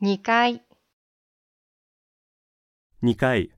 2階2階